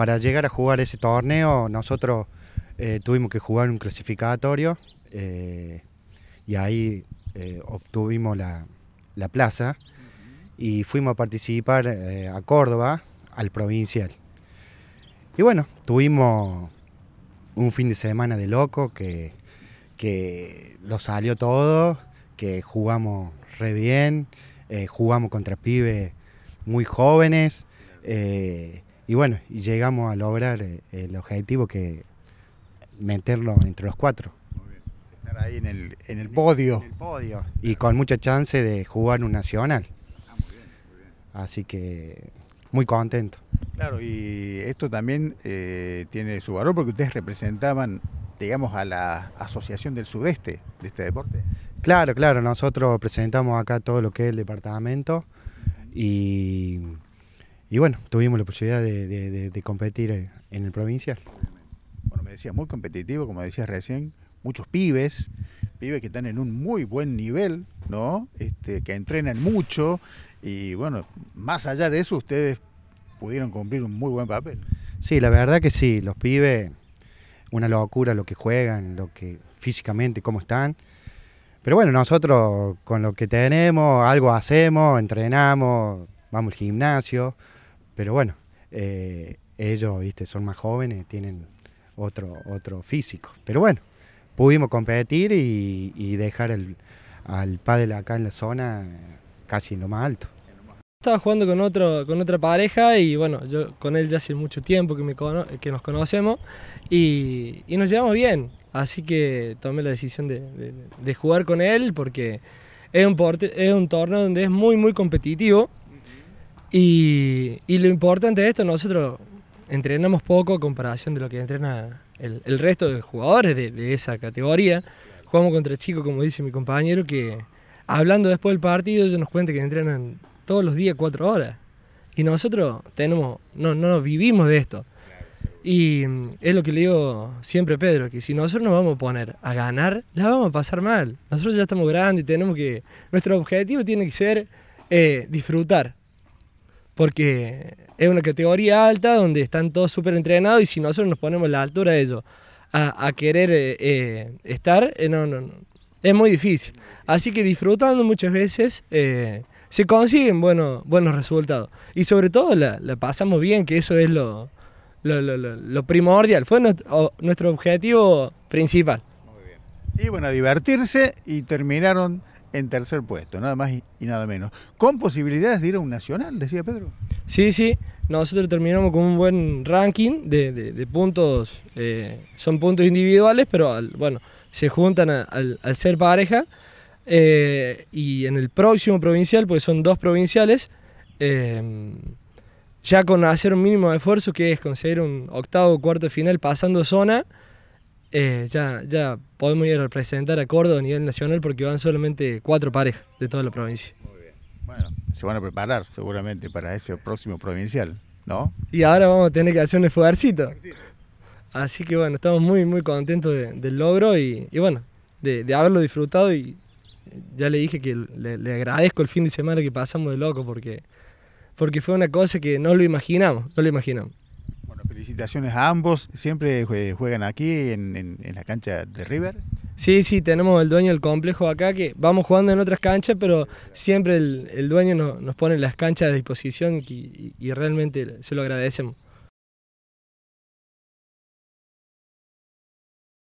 Para llegar a jugar ese torneo, nosotros eh, tuvimos que jugar un clasificatorio eh, y ahí eh, obtuvimos la, plaza y fuimos a participar a Córdoba, al provincial. Y bueno, tuvimos un fin de semana de loco que, que lo salió todo, que jugamos re bien, jugamos contra pibes muy jóvenes. Y bueno, llegamos a lograr eh, el objetivo que meterlo entre los cuatro. Muy bien. Estar ahí en el, podio. En el podio. Y con mucha chance de jugar un nacional. Ah, muy bien, Así que muy contento. Claro, y esto también eh, tiene su valor porque ustedes representaban, digamos, a la Asociación del Sudeste de este deporte. Claro, claro, nosotros presentamos acá todo lo que es el departamento y y bueno, tuvimos la posibilidad de, competir eh, en el provincial. Bueno, me decía, muy competitivo, como decías recién, muchos pibes, pibes que están en un muy buen nivel, ¿no? Este, que entrenan mucho y bueno, más allá de eso, ustedes pudieron cumplir un muy buen papel. Sí, la verdad que sí, los pibes, una locura lo que juegan, lo que físicamente, cómo están. Pero bueno, nosotros con lo que tenemos, algo hacemos, entrenamos, vamos al gimnasio, pero bueno, eh, ellos, viste, son más jóvenes, tienen otro, otro físico. Pero bueno, pudimos competir y, dejar al pádel acá en la zona casi en lo más alto. Estaba jugando con, otro, con otra pareja y bueno, yo con él ya hace mucho tiempo que, que nos conocemos y, nos llevamos bien. Así que tomé la decisión de, jugar con él porque es un, es un torneo donde es muy, muy competitivo y, lo importante de esto, nosotros entrenamos poco a comparación de lo que entrena el, resto de jugadores de, esa categoría. Jugamos contra chicos, como dice mi compañero, que hablando después del partido, ellos nos cuentan que entrenan todos los días cuatro horas. Y nosotros tenemos, no, nos vivimos de esto. Y es lo que le digo siempre a Pedro, que si nosotros nos vamos a poner a ganar, la vamos a pasar mal. Nosotros ya estamos grandes y tenemos que, nuestro objetivo tiene que ser eh, disfrutar, porque es una categoría alta donde están todos súper entrenados y si nosotros nos ponemos a la altura de ellos a, querer eh, eh, estar, eh, no, no, es muy difícil. Así que disfrutando muchas veces se consiguen bueno, buenos resultados y sobre todo la, pasamos bien, que eso es lo, lo, lo primordial, fue nuestro, nuestro objetivo principal. Muy bien. Y bueno, divertirse y terminaron en tercer puesto, nada más y, nada menos. Con posibilidades de ir a un nacional, decía Pedro. Sí, sí, nosotros terminamos con un buen ranking de, puntos, eh, son puntos individuales, pero bueno, se juntan al, ser pareja. Eh, y en el próximo provincial, pues son dos provinciales, eh, ya con hacer un mínimo de esfuerzo, que es conseguir un octavo o cuarto final pasando zona. Eh, ya, ya podemos ir a representar a Córdoba a nivel nacional porque van solamente cuatro parejas de toda la provincia. Muy bien. Bueno, se van a preparar seguramente para ese próximo provincial, ¿no? Y ahora vamos a tener que hacer un esfuercito. Así que bueno, estamos muy, muy contentos del logro y, bueno, de, haberlo disfrutado y eh, ya le dije que le, agradezco el fin de semana que pasamos de loco porque, porque fue una cosa que no lo imaginamos, no lo imaginamos. Felicitaciones a ambos. ¿Siempre juegan aquí en, la cancha de River? Sí, sí, tenemos el dueño del complejo acá que vamos jugando en otras canchas, pero siempre el, dueño nos, pone las canchas a disposición y realmente se lo agradecemos.